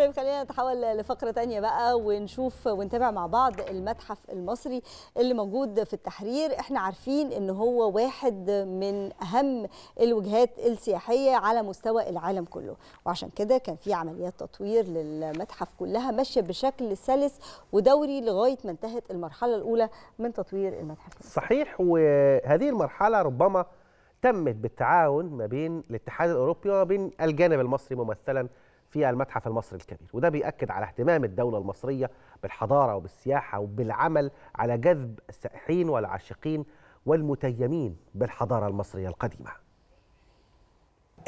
طيب خلينا نتحول لفقرة تانية بقى ونشوف ونتابع مع بعض المتحف المصري اللي موجود في التحرير احنا عارفين ان هو واحد من اهم الوجهات السياحية على مستوى العالم كله وعشان كده كان في عمليات تطوير للمتحف كلها ماشية بشكل سلس ودوري لغاية ما انتهت المرحلة الاولى من تطوير المتحف المصري. صحيح وهذه المرحلة ربما تمت بالتعاون ما بين الاتحاد الاوروبي وما بين الجانب المصري ممثلا فيها المتحف المصري الكبير وده بيأكد على اهتمام الدولة المصرية بالحضارة وبالسياحة وبالعمل على جذب السائحين والعاشقين والمتيمين بالحضارة المصرية القديمة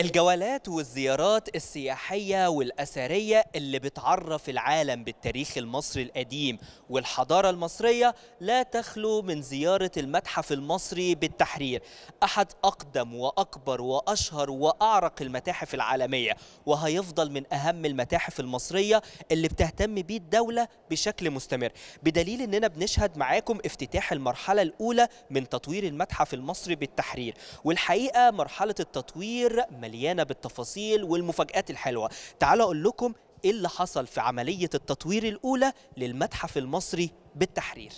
الجولات والزيارات السياحية والأثرية اللي بتعرف العالم بالتاريخ المصري القديم والحضارة المصرية لا تخلو من زيارة المتحف المصري بالتحرير أحد أقدم وأكبر وأشهر وأعرق المتاحف العالمية وهيفضل من أهم المتاحف المصرية اللي بتهتم بيه الدولة بشكل مستمر بدليل أننا بنشهد معاكم افتتاح المرحلة الأولى من تطوير المتحف المصري بالتحرير والحقيقة مرحلة التطوير مليانه بالتفاصيل والمفاجات الحلوه تعالوا اقول لكم ايه اللي حصل في عمليه التطوير الاولى للمتحف المصري بالتحرير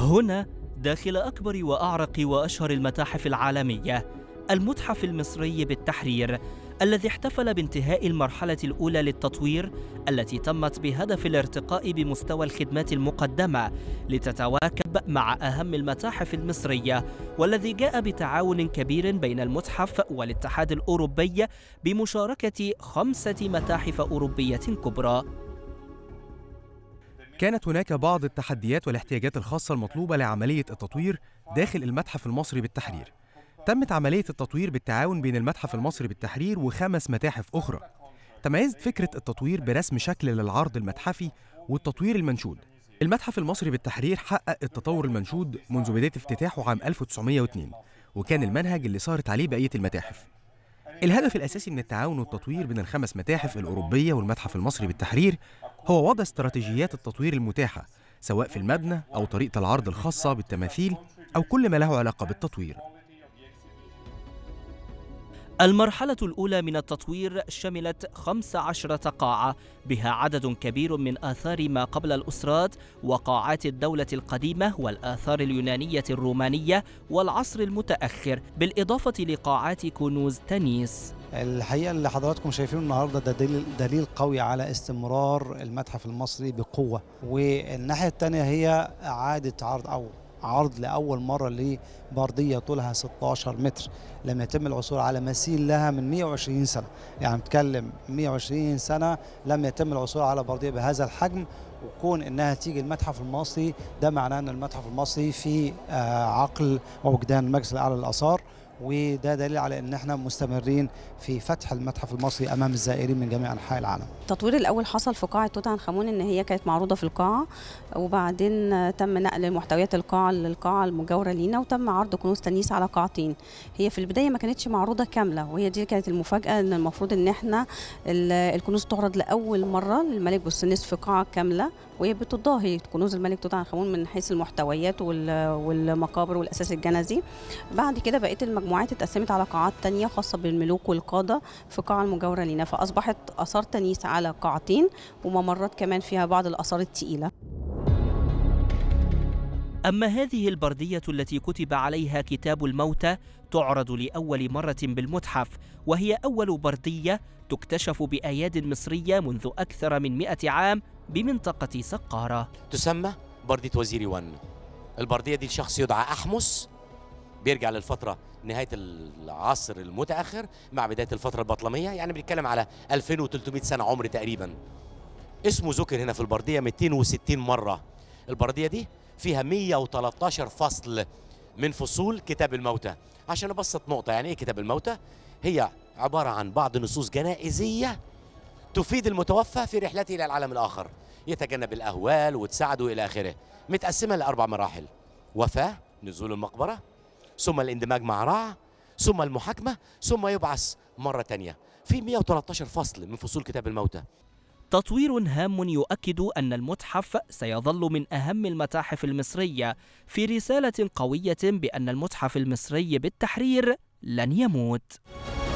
هنا داخل اكبر واعرق واشهر المتاحف العالميه المتحف المصري بالتحرير الذي احتفل بانتهاء المرحلة الأولى للتطوير التي تمت بهدف الارتقاء بمستوى الخدمات المقدمة لتتواكب مع أهم المتاحف المصرية والذي جاء بتعاون كبير بين المتحف والاتحاد الأوروبي بمشاركة خمسة متاحف أوروبية كبرى كانت هناك بعض التحديات والاحتياجات الخاصة المطلوبة لعملية التطوير داخل المتحف المصري بالتحرير تمت عملية التطوير بالتعاون بين المتحف المصري بالتحرير وخمس متاحف أخرى تميزت فكرة التطوير برسم شكل للعرض المتحفي والتطوير المنشود المتحف المصري بالتحرير حقق التطور المنشود منذ بداية افتتاحه عام 1902 وكان المنهج اللي صارت عليه بقية المتاحف الهدف الأساسي من التعاون والتطوير بين الخمس متاحف الأوروبية والمتحف المصري بالتحرير هو وضع استراتيجيات التطوير المتاحة سواء في المبنى أو طريقة العرض الخاصة بالتماثيل أو كل ما له علاقة بالتطوير المرحلة الأولى من التطوير شملت 15 قاعة بها عدد كبير من آثار ما قبل الأسرات وقاعات الدولة القديمة والآثار اليونانية الرومانية والعصر المتأخر بالإضافة لقاعات كنوز تنيس الحقيقة اللي حضراتكم شايفينه النهاردة ده دليل, دليل قوي على استمرار المتحف المصري بقوة والناحية الثانية هي إعادة عرض أو عرض لأول مرة لبردية طولها 16 متر لما يتم العثور على مثيل لها من 120 سنة يعني بتكلم 120 سنة لم يتم العثور على بردية بهذا الحجم وكون انها تيجي المتحف المصري ده معناه ان المتحف المصري في آه، عقل ووجدان المجلس الاعلى للاثار وده دليل على ان احنا مستمرين في فتح المتحف المصري امام الزائرين من جميع انحاء العالم. التطوير الاول حصل في قاعه توت عنخ امون ان هي كانت معروضه في القاعه وبعدين تم نقل محتويات القاعه للقاعه المجاوره لينا وتم عرض كنوز تنيس على قاعتين. هي في البدايه ما كانتش معروضه كامله وهي دي كانت المفاجاه ان المفروض ان احنا الكنوز تعرض لاول مره للملك بوسنيس في قاعه كامله وبتضاهي كنوز الملك توت عنخ امون من حيث المحتويات والمقابر والاساس الجنزي بعد كده بقيت المجموعات اتقسمت على قاعات تانية خاصه بالملوك والقاده في قاعه المجاوره لنا فاصبحت اثار تنيس على قاعتين وممرات كمان فيها بعض الاثار الثقيله أما هذه البردية التي كتب عليها كتاب الموتى تعرض لأول مرة بالمتحف وهي أول بردية تكتشف بأياد مصرية منذ أكثر من مئة عام بمنطقة سقارة تسمى بردية وزيري 1 البردية دي الشخص يدعى أحمس بيرجع للفترة نهاية العصر المتأخر مع بداية الفترة البطلمية يعني بنتكلم على 2300 سنة عمر تقريبا اسمه ذكر هنا في البردية 260 مرة البردية دي فيها 113 فصل من فصول كتاب الموتى عشان ابسط نقطة يعني ايه كتاب الموتى هي عبارة عن بعض نصوص جنائزية تفيد المتوفى في رحلته إلى العالم الآخر يتجنب الأهوال وتساعده إلى آخره متقسمة لأربع مراحل وفاة نزول المقبرة ثم الاندماج مع رعى ثم المحاكمة ثم يبعث مرة ثانيه في 113 فصل من فصول كتاب الموتى تطوير هام يؤكد أن المتحف سيظل من أهم المتاحف المصرية في رسالة قوية بأن المتحف المصري بالتحرير لن يموت